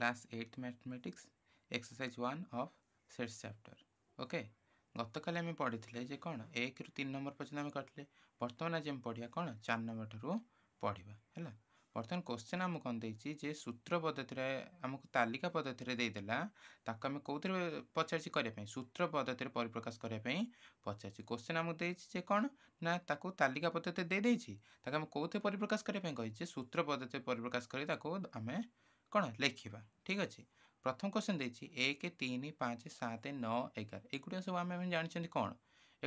class eight mathematics exercise one of sets chapter okay গতকাল আমি পড়িলে যে কোণ এক রু তিন নম্বর পর্যন্ত আমি করলে বর্তমানে আজ আমি পড়িয়া কোণ চার নম্বর নম্বরঠার পড়িবা হ্যাঁ বর্তমান কোশ্চেন আমি কম দিয়েছি যে সূত্র পদ্ধতিরে আমি তালিকা পদ্ধতিরে দেইদেলা তাকে আমি কোথায় পচারছি করা সূত্র পদ্ধতিরে পরিপ্রকাশ করা পচারছি কোশ্চেন আমি দিয়েছি যে কোণ না তাকে তালিকা পদ্ধতি দিয়ে দিয়েছি তাকে আমি কোথায় পরিপ্রকাশ করা যে সূত্র পদ্ধতি পরিপ্রকাশ করে তাকে আমি କ'ଣ ଲେଖିବା ଠିକ୍ ଅଛି ପ୍ରଥମ କ୍ୱେଶ୍ଚନ୍ ଦେଇଛି ଏକ ତିନି ପାଞ୍ଚ ସାତ ନଅ ଏଗାର ଏଗୁଡ଼ିକ ସବୁ ଆମେ ଆମେ ଜାଣିଛନ୍ତି କ'ଣ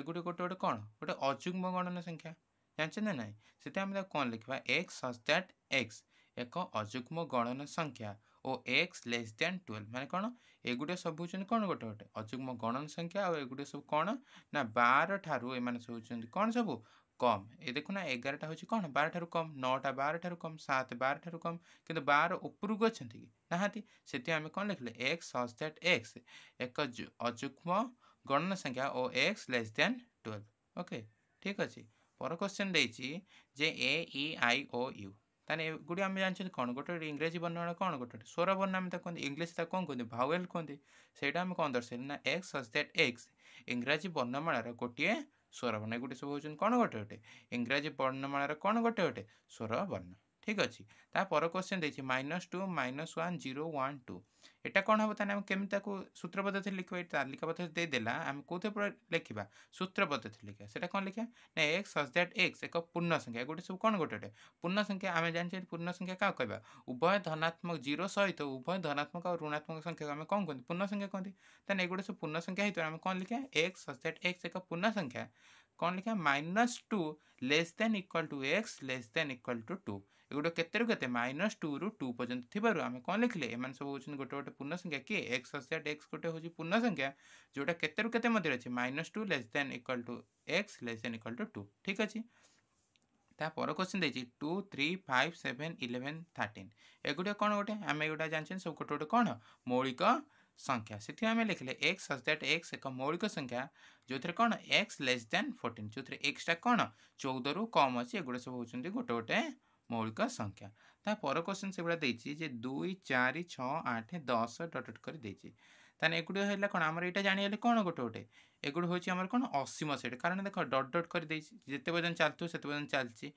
ଏଗୁଡ଼ିକ ଗୋଟେ ଗୋଟେ କ'ଣ ଗୋଟେ ଅଯୁଗ୍ମ ଗଣନା ସଂଖ୍ୟା ଜାଣିଛନ୍ତି ନା ନାହିଁ ସେଥିପାଇଁ ଆମେ ତାକୁ କ'ଣ ଲେଖିବା ଏକ୍ସ ସଚ୍ ଦ୍ୟାଟ୍ ଏକ୍ସ ଏକ ଅଯୁଗ୍ମ ଗଣନା ସଂଖ୍ୟା ଓ ଏକ୍ସ ଲେସ୍ ଦ୍ୟାନ୍ ଟୁଏଲ୍ଭ ମାନେ କ'ଣ ଏଗୁଡ଼ିକ ସବୁ ହେଉଛନ୍ତି କ'ଣ ଗୋଟେ ଗୋଟେ ଅଯୁଗ୍ମ ଗଣନ ସଂଖ୍ୟା ଆଉ ଏଗୁଡ଼ିକ ସବୁ କ'ଣ ନା ବାର ଠାରୁ ଏମାନେ ସବୁ ହେଉଛନ୍ତି କ'ଣ ସବୁ কম এ দেখুন এগারোটা হচ্ছে কোণ বারোঠার কম নটা বারোঠার কম সাত বারোঠার কম কিন্তু বার উপরকু অনেক কি না সেটি আমি কম লিখলে এক্স সচ দ্যাট এক্স এক অযুগ্ম গণনা সংখ্যা ও x less than twelve okay ঠিক আছে পর কোশ্চেন দিয়েছি যে এ ই আই ও ইউ তাহলে এগুড়ি আমি জানিছেন কোণ গোটে গোটে ইংরেজি বর্ণনা কোণ গোটে গোটে স্বর বর্ণ আমি তাকে ইংলিশ তাকে কোণ কুহতি ভাওয়েল কুহতি সেইটা আমি কোণ দর্শাইলি না এক্স সচ দ্যাট এক্স ইংরাজী বর্ণমাଳାর গোটিয়ে ସ୍ୱର ବର୍ଣ୍ଣ ଏଗୁଡ଼ିକ ସବୁ ହେଉଛନ୍ତି କ'ଣ ଗୋଟେ ଗୋଟେ ଇଂରାଜୀ ବର୍ଣ୍ଣମାଳାର କ'ଣ ଗୋଟେ ଗୋଟେ ସ୍ୱର ବର୍ଣ୍ଣ ঠিক ଅଛି ତାପର କ୍ୱେଶ୍ଚନ୍ ଦେଇଛି minus two minus one zero one two ଏଇଟା କ'ଣ ହେବ ତାହେଲେ ଆମେ କେମିତି ତାକୁ ସୂତ୍ର ପଦ୍ଧତିରେ ଲେଖିବା ଏଇ ତାଲିକା ପଦ୍ଧତି ଦେଇଦେଲା ଆମେ କେଉଁଥିରେ ଲେଖିବା ସୂତ୍ର ପଦ୍ଧତିରେ ଲେଖିବା ସେଇଟା କ'ଣ ଲେଖିବା ନା ଏକ୍ସ ସଚ୍ ଦ୍ୟାଟ୍ ଏକ୍ସ ଏକ ପୂର୍ଣ୍ଣ ସଂଖ୍ୟା ଗୋଟେ ସବୁ କ'ଣ ଗୋଟେ ଗୋଟେ ପୂର୍ଣ୍ଣ ସଂଖ୍ୟା ଆମେ ଜାଣିଛେ ପୂର୍ଣ୍ଣ ସଂଖ୍ୟା କାହାକୁ କହିବା ଉଭୟ ଧନାତ୍ମକ ଜିରୋ ସହିତ ଉଭୟ ଧନାତ୍ମକ ଆଉ ଋଣାତ୍ମକ ସଂଖ୍ୟାକୁ ଆମେ କ'ଣ କୁହନ୍ତି ପୂର୍ଣ୍ଣ ସଂଖ୍ୟା କୁହନ୍ତି ତାହେଲେ ଏଗୁଡ଼େ ସବୁ ପୂର୍ଣ୍ଣ ସଂଖ୍ୟା ହେଇଥିବ ଆମେ କ'ଣ ଲେଖିବା ଏକ୍ସ ସଚ୍ ଦ୍ୟାଟ୍ ଏକ୍ସ ଏକ ପୂର୍ଣ୍ଣ ସଂଖ୍ୟା କ'ଣ ଲେଖିବା minus two less than equal to x less than equal to two एगुड़ा के माइनस टू रु टू पर्यटन थी आम कौन लिखे एम सब हूँ गोटे गोटे पूर्ण संख्या किए एक्स अच्छा एक्स गोटे हूँ संख्या जोटा के minus two less than equal to x less than equal to two ठीक अच्छे तापर क्वेश्चन देखिए two three five seven eleven thirteen एगुटा कौन गोटे आम एगुटा जानते सब गोटे गोटे कौन मौलिक संख्या से आम लिखले एक्स अस दैट एक्स एक मौलिक संख्या जो थे कौन एक्स लेस दैन फोर्टिन जो थे एक्सटा कौन चौदह रू कम अच्छे एगुड़ा सब होती गोटे गोटे ମୌଳିକ ସଂଖ୍ୟା ତା ପର କୋଶ୍ଚିନ୍ ସେଭଳିଆ ଦେଇଛି ଯେ ଦୁଇ ଚାରି ଛଅ ଆଠ ଦଶ ଡଟ୍ ଡଟ୍ କରି ଦେଇଛି ତାହେଲେ ଏଗୁଡ଼ିକ ହେଲା କ'ଣ ଆମର ଏଇଟା ଜାଣିଗଲେ କ'ଣ ଗୋଟେ ଗୋଟେ ଏଗୁଡ଼ିକ ହେଉଛି ଆମର କ'ଣ ଅସୀମ ସେଟ୍ କାରଣ ଦେଖ ଡଟ୍ ଡଟ୍ କରି ଦେଇଛି ଯେତେ ପର୍ଯ୍ୟନ୍ତ ଚାଲୁଥିବ ସେତେ ପର୍ଯ୍ୟନ୍ତ ଚାଲିଛି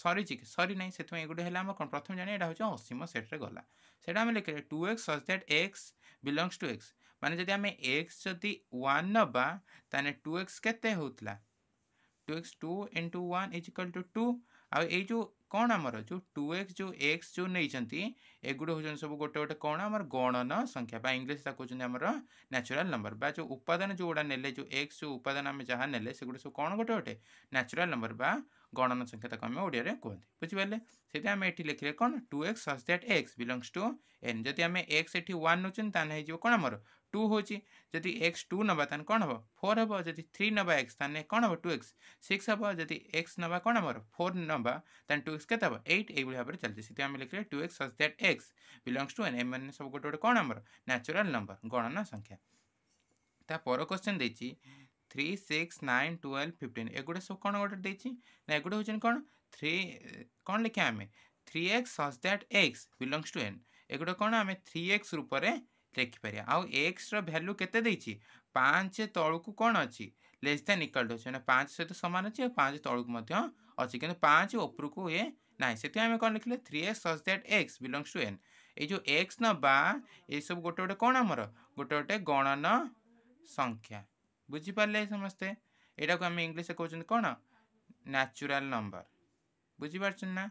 ସରିଛି କି ସରି ନାହିଁ ସେଥିପାଇଁ ଏଗୁଟେ ହେଲା ଆମର କ'ଣ ପ୍ରଥମେ ଜାଣିବା ଏଇଟା ହେଉଛି ଅସୀମ ସେଟ୍ରେ ଗଲା ସେଇଟା ଆମେ ଲେଖିଲେ to x such that x belongs to x ମାନେ ଯଦି ଆମେ ଏକ୍ସ ଯଦି ୱାନ୍ ନେବା ତାହେଲେ ଟୁ ଏକ୍ସ କେତେ ହେଉଥିଲା two x two into one is equal to two two ଏଇ ଯେଉଁ କ'ଣ ଆମର ଯେଉଁ ଟୁ ଏକ୍ସ ଯେଉଁ ଏକ୍ସ ଯେଉଁ ନେଇଛନ୍ତି ଏଗୁଡ଼ା ହେଉଛନ୍ତି ସବୁ ଗୋଟେ ଗୋଟେ କ'ଣ ଆମର ଗଣନ ସଂଖ୍ୟା ବା ଇଂଲିଶ ତାକୁ ହେଉଛନ୍ତି ଆମର ନ୍ୟାଚୁରାଲ୍ ନମ୍ବର ବା ଯେଉଁ ଉପାଦାନ ଯେଉଁଗୁଡ଼ା ନେଲେ ଯେଉଁ ଏକ୍ସ ଯେଉଁ ଉପାଦାନ ଆମେ ଯାହା ନେଲେ ସେଗୁଡ଼ା ସବୁ କ'ଣ ଗୋଟେ ଗୋଟେ ନ୍ୟାଚୁରାଲ୍ ନମ୍ବର ବା ଗଣନ ସଂଖ୍ୟା ତାକୁ ଆମେ ଓଡ଼ିଆରେ କୁହନ୍ତି ବୁଝିପାରିଲେ ସେଥିପାଇଁ ଆମେ ଏଠି ଲେଖିଲେ କ'ଣ two x such that x belongs to N ଯଦି ଆମେ ଏକ୍ସ ଏଠି ୱାନ୍ ନେଉଛନ୍ତି ତାହେଲେ ହେଇଯିବ କ'ଣ ଆମର टू हूँ जदि एक्स टू ना तो कौन हम फोर हम जब थ्री ना एक्स ताने कौन हम टू एक्स सिक्स हम जब एक्स ना कौन हम फोर ना तान टू एक्स केत हम एट यही भाव में चलती से आम लिखे two x such that x belongs to N एम सब गोटे गोटे कौन आम न्याचुराल नंबर गणना संख्या तापर क्वेश्चन देखिए three six nine twelve fifteen एगुड़ा सब कौन गोटे ना एगुड़ा हूँ कौन थ्री कौन लिखे आम three x such that x belongs to N एगुड़ा कौन आम थ्री एक्स रूप में ଲେଖିପାରିବା ଆଉ ଏକ୍ସର ଭ୍ୟାଲ୍ୟୁ କେତେ ଦେଇଛି ପାଞ୍ଚ ତଳକୁ କ'ଣ ଅଛି ଲେସ୍ ଦେନ୍ ଇକ୍ୱାଲ୍ ଟୁ ଅଛି ମାନେ ପାଞ୍ଚ ସହିତ ସମାନ ଅଛି ଆଉ ପାଞ୍ଚ ତଳକୁ ମଧ୍ୟ ଅଛି କିନ୍ତୁ ପାଞ୍ଚ ଉପରକୁ ଇଏ ନାହିଁ ସେଥିପାଇଁ ଆମେ କ'ଣ ଲେଖିଲେ three x such that x belongs to N ଏଇ ଯେଉଁ ଏକ୍ସ ନ ବା ଏସବୁ ଗୋଟେ ଗୋଟେ କ'ଣ ଆମର ଗୋଟେ ଗୋଟେ ଗଣନ ସଂଖ୍ୟା ବୁଝିପାରିଲେ ସମସ୍ତେ ଏଇଟାକୁ ଆମେ ଇଂଲିଶରେ କହୁଛନ୍ତି କ'ଣ ନ୍ୟାଚୁରାଲ୍ ନମ୍ବର ବୁଝିପାରୁଛନ୍ତି ନା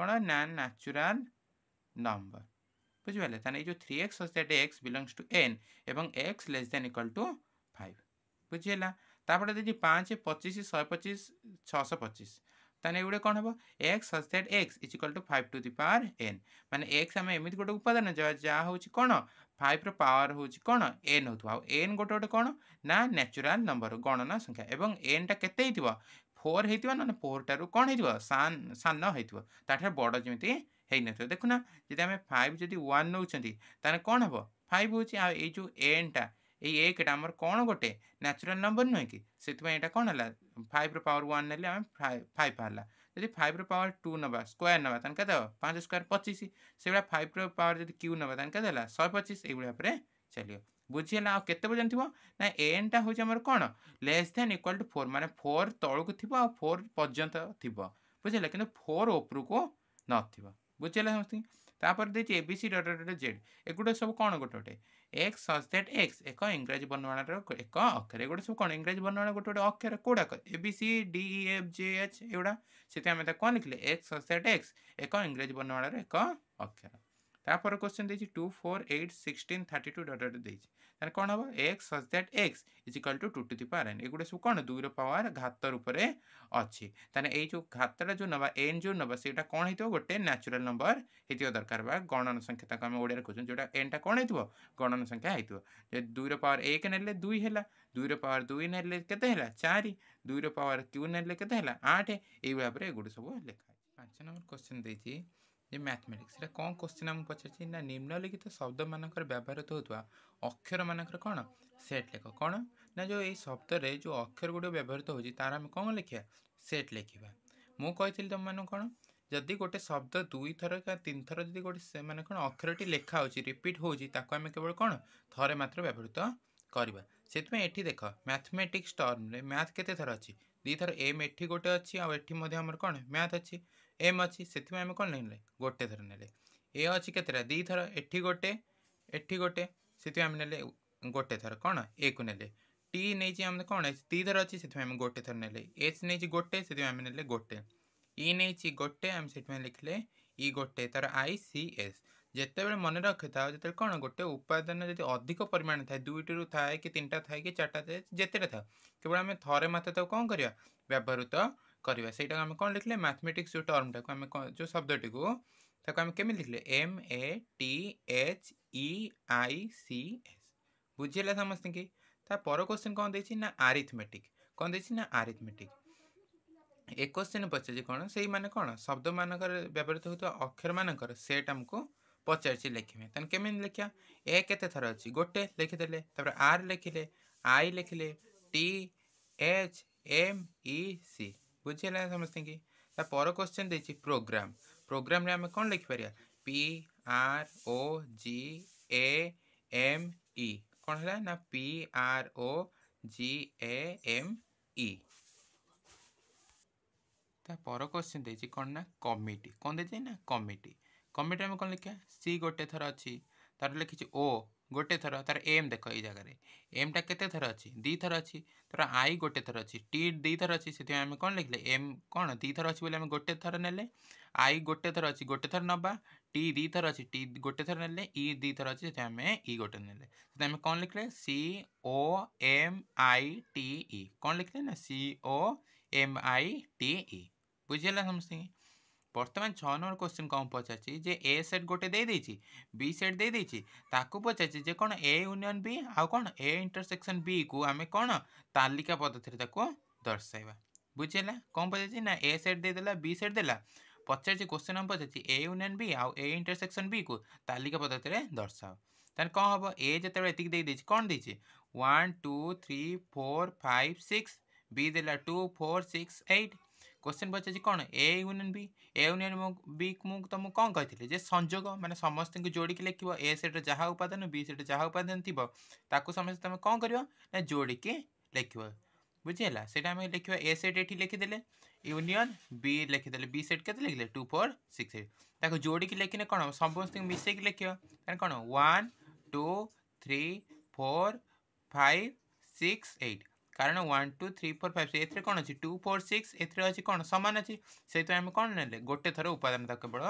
କ'ଣ ନା ନ୍ୟାଚୁରାଲ୍ ନମ୍ବର বুঝিপারে তাহলে এই যে three x that x belongs to N এবং x less than equal to five বুঝিলা তাপরে যদি পাঁচ পঁচিশ শহে পঁচিশ ছশো পঁচিশ তাহলে এগুলো কম হব x such that x is equal to five to the power N মানে এক্স আমি এমিতি গোটে উপাদান যা হচ্ছে কোণ ফাইভর পাওয়ার হচ্ছে কোণ এন হোক আউ এন গোটে গোটে কোণ না ন্যাচুরাল নম্বর গণনা সংখ্যা এবং এনটা কেতে হইথিব ফোর হইথিব না ফোরটার কোণ হইথিব সান সান হইথিব তাঠার বড় যেমিতি ହେଇନଥିବ ଦେଖୁନା ଯଦି ଆମେ ଫାଇଭ୍ ଯଦି ୱାନ୍ ନେଉଛନ୍ତି ତାହେଲେ କ'ଣ ହେବ ଫାଇଭ୍ ହେଉଛି ଆଉ ଏଇ ଯେଉଁ ଏନ୍ଟା ଏଇ ଏକଟା ଆମର କ'ଣ ଗୋଟେ ନ୍ୟାଚୁରାଲ୍ ନମ୍ବର ନୁହେଁ କି ସେଥିପାଇଁ ଏଇଟା କ'ଣ ହେଲା ଫାଇଭ୍ର ପାୱାର ୱାନ୍ ନେଲେ ଆମେ ଫାଇଭ୍ ବାହାରିଲା ଯଦି ଫାଇଭ୍ର ପାୱାର ଟୁ ନେବା ସ୍କୋୟାର୍ ନେବା ତାହେଲେ କେତେ ହେବ ପାଞ୍ଚ ସ୍କୋୟାର୍ ପଚିଶ ସେଇଭଳିଆ ଫାଇଭ୍ର ପାୱାର ଯଦି କ୍ୟୁ ନେବା ତାହେଲେ କେତେ ହେଲା ଶହେ ପଚିଶ ଏଇଭଳି ଭାବରେ ଚାଲିବ ବୁଝିହେଲା ଆଉ କେତେ ପର୍ଯ୍ୟନ୍ତ ଥିବ ନା ଏନ୍ଟା ହେଉଛି ଆମର କ'ଣ less than equal to four ମାନେ ଫୋର୍ ତଳକୁ ଥିବ ଆଉ ଫୋର୍ ପର୍ଯ୍ୟନ୍ତ ଥିବ ବୁଝିହେଲା କିନ୍ତୁ ଫୋର୍ ଉପରକୁ ନଥିବ বচলে হস্তি তারপর দিছি এবিসি ডট ডট জেড একগুটা সব কোন গটটে এক্স সচ দ্যাট এক্স এক ইংরেজি বর্ণনার এক অক্ষর একগুটা সব কোন ইংরেজি বর্ণনার গটটে অক্ষর কোডাক ABC D E F G H এবড়া যেটা আমি তা কোন লিখলে এক্স সচ এক্স এক ইংরেজি বর্ণনার এক অক্ষর ຕາ પર ક્વેશ્ચન દેજી 2 4 8 16 32 ડોટ ડોટ દેજી તર કોણ હો X such that X = 2 ^ n એ ગુડે સબ કોણ 2 નો પાવર ઘાત ઉપર છે તાને એ જો ઘાત જો નવા n જો નવા સીટા કોણ હૈ તો ગટે નેચરલ નંબર હિતિયો દરકાર વા ગણન સંખ્યતા કો અમે ઓડીર કોચન જોડા n તા કોણ હૈ તો ગણન સંખ્યા હૈ તો 2 નો પાવર 1 ને લે 2 હેલા 2 નો પાવર 2 ને લે કેતે હેલા 4 2 નો પાવર 3 ને લે કેતે હેલા 8 એ બાવ પર એ ગુડે સબ લખાય છે પાંચ નંબર ક્વેશ્ચન દેજી যে ম্যাথমেটিক্স এটা କ'ଣ କୋଶ୍ଚିନ୍ ଆମକୁ ପଚାରିଛି ନା ନିମ୍ନଲିଖିତ ଶବ୍ଦମାନଙ୍କର ବ୍ୟବହୃତ ହେଉଥିବା ଅକ୍ଷରମାନଙ୍କର କ'ଣ ସେଟ୍ ଲେଖ କ'ଣ ନା ଯେଉଁ ଏଇ ଶବ୍ଦରେ ଯେଉଁ ଅକ୍ଷର ଗୁଡ଼ିକ ବ୍ୟବହୃତ ହେଉଛି ତାର ଆମେ କ'ଣ ଲେଖିବା ସେଟ୍ ଲେଖିବା ମୁଁ କହିଥିଲି ତୁମମାନଙ୍କୁ କ'ଣ ଯଦି ଗୋଟେ ଶବ୍ଦ ଦୁଇଥର କା ତିନିଥର ଯଦି ଗୋଟେ ମାନେ କ'ଣ ଅକ୍ଷରଟି ଲେଖା ହେଉଛି ରିପିଟ୍ ହେଉଛି ତାକୁ ଆମେ କେବଳ କ'ଣ ଥରେ ମାତ୍ର ବ୍ୟବହୃତ କରିବା ସେଥିପାଇଁ ଏଠି ଦେଖ ମ୍ୟାଥମେଟିକ୍ସ ଟର୍ମରେ ମ୍ୟାଥ୍ କେତେ ଥର ଅଛି ଦୁଇଥର ଏମ୍ ଏଠି ଗୋଟେ ଅଛି ଆଉ ଏଠି ମଧ୍ୟ ଆମର କ'ଣ ମ୍ୟାଥ୍ ଅଛି ଏମ୍ ଅଛି ସେଥିପାଇଁ ଆମେ କ'ଣ ନେଲେ ଗୋଟେ ଥର ନେଲେ ଏ ଅଛି କେତେଟା ଦୁଇଥର ଏଠି ଗୋଟେ ଏଠି ଗୋଟେ ସେଥିପାଇଁ ଆମେ ନେଲେ ଗୋଟେ ଥର କ'ଣ ଏକୁ ନେଲେ ଟି ନେଇଛି ଆମେ କ'ଣ ଦୁଇଥର ଅଛି ସେଥିପାଇଁ ଆମେ ଗୋଟେ ଥର ନେଲେ ଏଚ୍ ନେଇଛି ଗୋଟେ ସେଥିପାଇଁ ଆମେ ନେଲେ ଗୋଟେ ଇ ନେଇଛି ଗୋଟେ ଆମେ ସେଥିପାଇଁ ଲେଖିଲେ ଇ ଗୋଟେ ତା'ର ଆଇ ସି ଏସ୍ ଯେତେବେଳେ ମନେ ରଖିଥାଉ ଯେତେବେଳେ କ'ଣ ଗୋଟେ ଉପାଦାନ ଯଦି ଅଧିକ ପରିମାଣ ଥାଏ ଦୁଇଟିରୁ ଥାଏ କି ତିନିଟା ଥାଏ କି ଚାରିଟା ଥାଏ ଯେତେଟା ଥାଉ କେବଳ ଆମେ ଥରେ ମାତ୍ର ତାକୁ କ'ଣ କରିବା ବ୍ୟବହୃତ करवा से कौन लिखले मैथमेटिक्स जो टर्मटा को आम जो शब्दी कोमें लिखले एम ए टी एच इ आई सी ए बुझेगा समस्त की तर क्वेश्चन कौन देना आरिथमेटिक कौन ना आरिथमेटिक ए क्वेश्चन पचारे कौन से मैंने कौन शब्द मानक व्यवहित होता अक्षर मानक सेट आमको पचार लिखे तेम लिखा ए केत थर अच्छी गोटे लिखीदे आर लिखिले आई लिखिले T H M E C ବୁଝିହେଲା ସମସ୍ତଙ୍କୁ ତା ପର କ୍ୱେଶ୍ଚନ୍ ଦେଇଛି ପ୍ରୋଗ୍ରାମ୍ ପ୍ରୋଗ୍ରାମ୍ରେ ଆମେ କ'ଣ ଲେଖିପାରିବା P R O G R A M କ'ଣ ହେଲା ନା P R O G R A M E ପର କ୍ୱେଶ୍ଚିନ୍ ଦେଇଛି କ'ଣ ନା କମିଟି କ'ଣ ଦେଇଛି ନା କମିଟି କମିଟି ଆମେ କ'ଣ ଲେଖିବା ସି ଗୋଟେ ଥର ଅଛି ତା'ର ଲେଖିଛି ଓ ଗୋଟେ ଥର ତାର ଏମ୍ ଦେଖ ଏଇ ଜାଗାରେ ଏମ୍ଟା କେତେ ଥର ଅଛି ଦୁଇ ଥର ଅଛି ଧର ଆଇ ଗୋଟେ ଥର ଅଛି ଟି ଦୁଇ ଥର ଅଛି ସେଥିପାଇଁ ଆମେ କ'ଣ ଲେଖିଲେ ଏମ୍ କ'ଣ ଦୁଇ ଥର ଅଛି ବୋଲି ଆମେ ଗୋଟେ ଥର ନେଲେ ଆଇ ଗୋଟେ ଥର ଅଛି ଗୋଟେ ଥର ନେବା ଟି ଦୁଇ ଥର ଅଛି ଟି ଗୋଟେ ଥର ନେଲେ ଇ ଦୁଇ ଥର ଅଛି ସେଥିପାଇଁ ଆମେ ଇ ଗୋଟେ ନେଲେ ସେଥିପାଇଁ ଆମେ କ'ଣ ଲେଖିଲେ C O M I T E କ'ଣ ଲେଖିଲେ ନା C O M I T E ବୁଝିହେଲା ସମସ୍ତଙ୍କୁ বর্তমান ছ নম্বর কোশ্চিন কম পচারছি যে এ সেট গোটে দিয়ে দিয়েছি বি সেট দিয়ে দিয়েছি তাকে পচারছি যে কোণ এ ইউনিয়ন বি আউ কোণ এ ইন্টরসেকশন বি কু আমি কোণ তালিকা পদ্ধতিরে তাকে দর্শাইবা বুঝিলা কম পচারছি না এ সেট দিয়ে দেলা বি সেট দেলা পচারছি কোশ্চিন নম্বর পচারছি এ ইউনিয়ন বি আউ এ ইন্টরসেকশন বি কু তালিকা পদ্ধতিরে দর্শাও তাহলে কম হব এ যেতবে এতিক দিয়ে দিয়েছি কোণ দিয়েছি one two three four five six B দেলা two four six eight question पचारे कौन A union B A union B मुझे तुमको कौन कही संजोग मैंने समस्त को जोड़िकी लिख ए सेट्रे जहाँ उपादान बी सेट्रे जहाँ उपादान थी ताकू समस्त तुम कौन कर ना लिख बुझेगा से लिखा ए सेट ये लिखीदे यूनियन बी लिखीदे बी सेट के लिखिले टू फोर सिक्स एट जोड़ी लिखने कौन समस्त मिसेक लिखा कौन one two three four five six eight कारण one two three four five six A कौन अच्छी टू फोर सिक्स एच्छे कौन सामान अच्छे से आम कौन ना गोटे थर उपादान केवल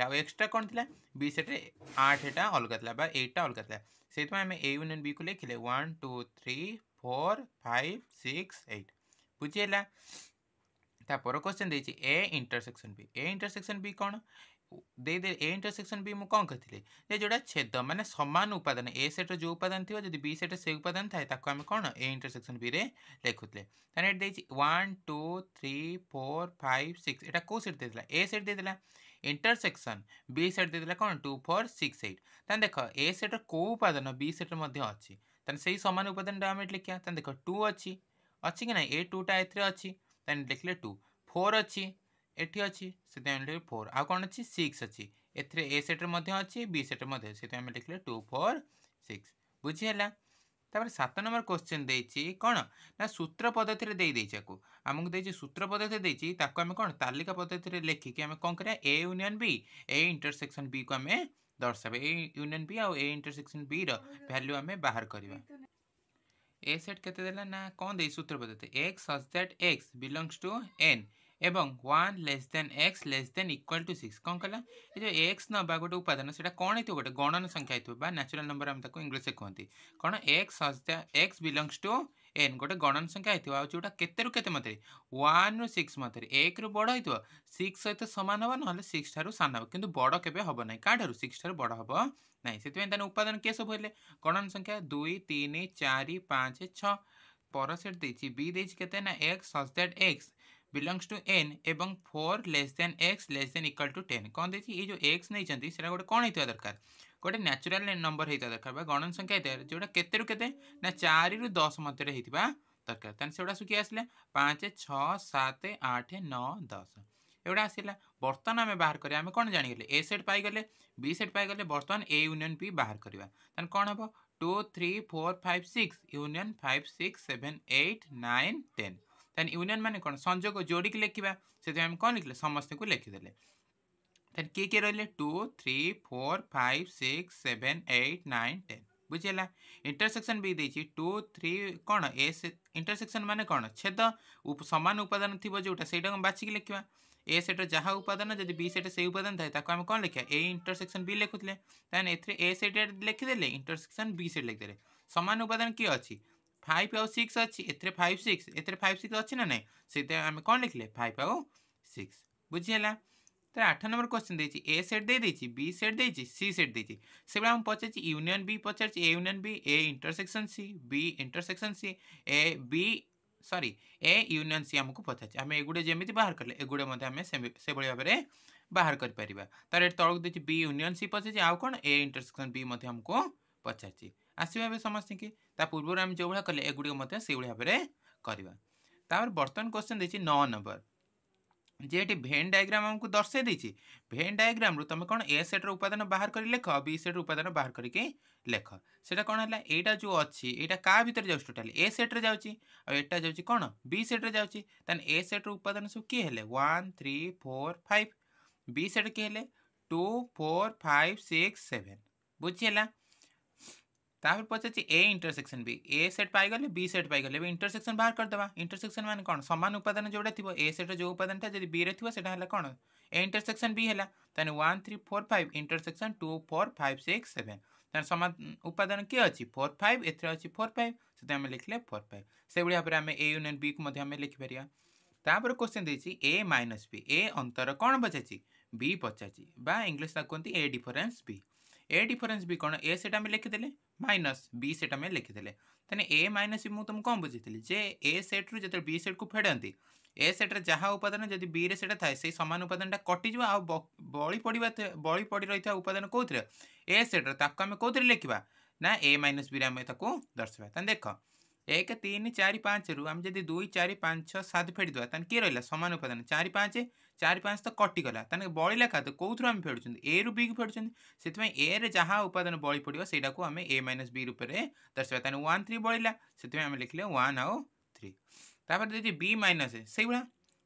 ला एक्सट्रा कौन थी बी से आठटा अलग था एटा अलग था से आम ए यूनियन बी को लिखले one two three four five six eight बुझीला पर क्वेश्चन देखिए A intersection B A intersection B कौन दे दे ए इंटरसेक्शन बी मु कोन करथिले जे जोडा छेद माने समान उपादान ए सेट जो उपादान थियो जदी बी सेट से उपादान थाय ताको हम कोन ए इंटरसेक्शन बी रे लेखुतले तने दे 1 2 3 4 5 6 एटा को सेट देतला ए सेट देतला इंटरसेक्शन बी सेट देतला कोन 2 4 6 8 तने देखो ए सेट रो को उपादान बी सेट रो मध्ये अछि तने सेही समान उपादान डा हम लिखिया तने देखो 2 अछि अछि कि नै ए 2 टा ए 3 अछि तने लिखले 2 4 अछि ଏଠି ଅଛି ସେଥିପାଇଁ ଆମେ ଲେଖିଲେ ଫୋର୍ ଆଉ କ'ଣ ଅଛି ସିକ୍ସ ଅଛି ଏଥିରେ ଏ ସେଟ୍ରେ ମଧ୍ୟ ଅଛି ବି ସେଟ୍ରେ ମଧ୍ୟ ଅଛି ସେଥିପାଇଁ ଆମେ ଲେଖିଲେ ଟୁ ଫୋର୍ ସିକ୍ସ ବୁଝିହେଲା ତାପରେ ସାତ ନମ୍ବର କୋଶ୍ଚିନ୍ ଦେଇଛି କ'ଣ ନା ସୂତ୍ର ପଦ୍ଧତିରେ ଦେଇଦେଇଛି ଆକୁ ଆମକୁ ଦେଇଛି ସୂତ୍ର ପଦ୍ଧତି ଦେଇଛି ତାକୁ ଆମେ କ'ଣ ତାଲିକା ପଦ୍ଧତିରେ ଲେଖିକି ଆମେ କ'ଣ କରିବା ଏ ୟୁନିୟନ୍ ବି ଏ ଇଣ୍ଟରସେକ୍ସନ୍ ବିକୁ ଆମେ ଦର୍ଶାଇବା ଏ ୟୁନିୟନ୍ ବି ଆଉ ଏ ଇଣ୍ଟରସେକ୍ସନ୍ ବିର ଭ୍ୟାଲ୍ୟୁ ଆମେ ବାହାର କରିବା ଏ ସେଟ୍ କେତେ ଦେଲା ନା କ'ଣ ଦେଇଛି ସୂତ୍ର ପଦ୍ଧତି x such that x belongs to N এবং one less than x less than equal to six କ'ଣ କଲା ଏ ଯେଉଁ ଏକ୍ସ ନେବା ଗୋଟେ ଉପାଦାନ ସେଇଟା କ'ଣ ହେଇଥିବ ଗୋଟେ ଗଣନ ସଂଖ୍ୟା ହେଇଥିବ ବା ନ୍ୟାଚୁରାଲ ନମ୍ବର ଆମେ ତାକୁ ଇଂଲିଶରେ କୁହନ୍ତି କ'ଣ ଏକ୍ସ ହଜା ଏକ୍ସ ବିଲଙ୍ଗସ୍ ଟୁ ଏନ୍ ଗୋଟେ ଗଣନ ସଂଖ୍ୟା ହେଇଥିବ ଆଉ ଯେଉଁଟା କେତେରୁ କେତେ ମଧ୍ୟରେ ୱାନ୍ରୁ ସିକ୍ସ ମଧ୍ୟରେ ଏକରୁ ବଡ଼ ହେଇଥିବ ସିକ୍ସ ସହିତ ସମାନ ହେବ ନହେଲେ ସିକ୍ସ ଠାରୁ ସାନ ହେବ କିନ୍ତୁ ବଡ଼ କେବେ ହେବ ନାହିଁ କାହାଠାରୁ ସିକ୍ସ ଠାରୁ ବଡ଼ ହେବ ନାହିଁ ସେଥିପାଇଁ ତାର ଉପାଦାନ କିଏ ସବୁ ହେଲେ ଗଣନ ସଂଖ୍ୟା ଦୁଇ ତିନି ଚାରି ପାଞ୍ଚ ଛଅ ପର ସେଟ୍ ଦେଇଛି ବି ଦେଇଛି କେତେ ନା x such that x belongs to N ଏବଂ four less than x less than equal to ten କ'ଣ ଦେଇଛି ଏଇ ଯେଉଁ ଏକ୍ସ ନେଇଛନ୍ତି ସେଇଟା ଗୋଟେ କ'ଣ ହେଇଥିବା ଦରକାର ଗୋଟେ ନ୍ୟାଚୁରାଲ୍ ନମ୍ବର ହେଇଥିବା ଦରକାର ବା ଗଣନ ସଂଖ୍ୟା ହେଇଥିବା ଯେଉଁଟା କେତେରୁ କେତେ ନା ଚାରିରୁ ଦଶ ମଧ୍ୟରେ ହେଇଥିବା ଦରକାର ତାହେଲେ ସେଗୁଡ଼ା ଶୁଖି ଆସିଲା ପାଞ୍ଚ ଛଅ ସାତ ଆଠ ନଅ ଦଶ ଏଗୁଡ଼ା ଆସିଲା ବର୍ତ୍ତମାନ ଆମେ ବାହାର କରିବା ଆମେ କ'ଣ ଜାଣିଗଲେ ଏ ସେଟ୍ ପାଇଗଲେ ବି ସେଟ୍ ପାଇଗଲେ ବର୍ତ୍ତମାନ ଏ ୟୁନିୟନ୍ ବି ବାହାର କରିବା ତାହେଲେ କ'ଣ ହେବ two three four five six union five six seven eight nine ten ତାହେଲେ ୟୁନିୟନ୍ ମାନେ କ'ଣ ସଂଯୋଗ ଯୋଡ଼ିକି ଲେଖିବା ସେଥିପାଇଁ ଆମେ କ'ଣ ଲେଖିଲେ ସମସ୍ତଙ୍କୁ ଲେଖିଦେଲେ ତାହେଲେ କିଏ କିଏ ରହିଲେ two three four five six seven eight nine ten ବୁଝିହେଲା ଇଣ୍ଟରସେକ୍ସନ୍ ବି ଦେଇଛି ଟୁ ଥ୍ରୀ କ'ଣ ଏସ୍ ଇଣ୍ଟରସେକ୍ସନ୍ ମାନେ କ'ଣ ଛେଦ ସମାନ ଉପାଦାନ ଥିବ ଯେଉଁଟା ସେଇଟାକୁ ବାଛିକି ଲେଖିବା ଏ ସେଟ୍ର ଯାହା ଉପାଦାନ ଯଦି ବି ସେଟ୍ ସେଇ ଉପାଦାନ ଥାଏ ତାକୁ ଆମେ କ'ଣ ଲେଖିବା ଏ ଇଣ୍ଟରସେକ୍ସନ୍ ବି ଲେଖୁଥିଲେ ତାହେଲେ ଏଥିରେ ଏ ସେଟ୍ ଲେଖିଦେଲେ ଇଣ୍ଟରସେକ୍ସନ୍ ବି ସେଟ୍ ଲେଖିଦେଲେ ସମାନ ଉପାଦାନ କିଏ ଅଛି फाइव आउ सिक्स अच्छी एथे फाइव सिक्स एथे फाइव सिक्स অছি ना नहीं সেইটা আমি কোণ লিখলে ফাইভ আউ সিক্স বুঝিগলা तर आठ नंबर क्वेश्चन देती ए सेट दे देती बी सेट देती सी सेट देती से पचार यूनियन बी पचार A union B A intersection C B intersection C A B sorry A union C आमको पचार आम एगुड़े जमी बाहर कले एगुड़े आम से भाव में बाहर कर तलक देखिए बी यूनियन सी पचार आउ कौन ए इंटरसेक्शन बी आमको पचार ଆସିବା ଏବେ ସମସ୍ତଙ୍କୁ ତା ପୂର୍ବରୁ ଆମେ ଯେଉଁଭଳିଆ କଲେ ଏଗୁଡ଼ିକ ମଧ୍ୟ ସେଇଭଳି ଭାବରେ କରିବା ତାପରେ ବର୍ତ୍ତମାନ କ୍ୱେଶ୍ଚନ୍ ଦେଇଛି ନଅ ନମ୍ବର ଯେ ଏଠି ଭେନ୍ ଡାଇଗ୍ରାମ୍ ଆମକୁ ଦର୍ଶାଇ ଦେଇଛି ଭେନ୍ ଡାଇଗ୍ରାମ୍ରୁ ତୁମେ କ'ଣ ଏ ସେଟ୍ର ଉପାଦାନ ବାହାର କରି ଲେଖ ବି ସେଟ୍ର ଉପାଦାନ ବାହାର କରିକି ଲେଖ ସେଇଟା କ'ଣ ହେଲା ଏଇଟା ଯେଉଁ ଅଛି ଏଇଟା କାହା ଭିତରେ ଯାଉଛି ଟୋଟାଲି ଏ ସେଟ୍ରେ ଯାଉଛି ଆଉ ଏଇଟା ଯାଉଛି କ'ଣ ବି ସେଟ୍ରେ ଯାଉଛି ତାହେଲେ ଏ ସେଟ୍ର ଉପାଦାନ ସବୁ କିଏ ହେଲେ one three four five B set କିଏ ହେଲେ two four five six seven ବୁଝି ହେଲା तापर यहाँ पचे A intersection B A set पाईगले बी सेट पाईगले ए इंटरसेक्शन बाहर करदे इंटरसेक्शन मैंने कौन सामान उपादान जोड़ा थी ए सेट्र जो उपादान था जब बी थी से कौन ए इंटरसेक्शन बी है तेन one three four five intersection two four five six seven तेनाली समान उपादान किए अच्छी फोर फाइव ए अच्छी फोर फाइव से आम लिखले फोर फाइव से भाव में ए यूनियन बी को लिखिपर तापर क्वेश्चन देती ए माइनस बी ए अंतर कौन पचार बी पचार इंग्लीश कहते A difference B A difference भी कौन ए से लिखिदे माइनस बी से आम लिखिदे तेने ए माइनस भी मुझे कौन बुझी जे ए सेट सेट्रु जो बी सेट को फेड़ ए सेट्रे जहाँ उपादान जब बी रे सेटा थाए से सामान उपादानटा कटिज आ बड़ी पड़ा बड़ी पड़ रही था उपादान कौन ए सेट्रे आम कौन लिखा ना ए माइनस बी आम दर्शाया देख এক তিন চারি পাঁচরু আমি যদি দুই চারি পাঁচ ছ সাত ফেড়িদেবা তাহলে কি রহিলা সমান উপাদান চারি পাঁচ চারি পাঁচ তো কটিগলা তাহলে বলিলা কাত কোথাও আমি ফেড়ুচ্ছেন এ রু বি ফেড়ুচ্ছেন সেই এ রে যা উপাদান বলি পড়ব সেইটা আমি এ মাইনস বি রূপে দর্শাইবা তাহলে ওয়ান থ্রি বলিলা সেই আমি লিখলে ওয়ান আও থ্রি তাপরে যদি বি মাইনস সেইভাবে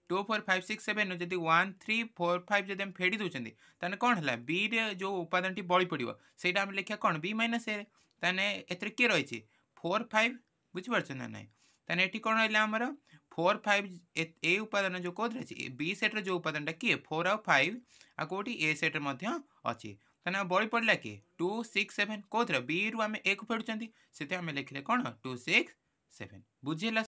two four five six seven যদি ওয়ান থ্রি ফোর ফাইভ যদি আমি ফেড়ি দেছেন তাহলে কম হল বি রে যে উপাদানটি বলি পড়ব সেইটা আমি লিখা কম বি মাইনস এ তাহলে এতে কি রয়েছে ফোর ফাইভ बुझिपारे नेटिकोण रहा आम फोर फाइव ए उपादान जो कौन अच्छी बी सेट्रे जो उपादान किए फोर आउ फाइव आउट ए सेट्रे अच्छे तेनाली बड़ी पड़ा किए टू सिक्स सेवेन कौन बी रु आम ए फेड़ से लिखे कौन टू सिक्स सेवेन बुझेगा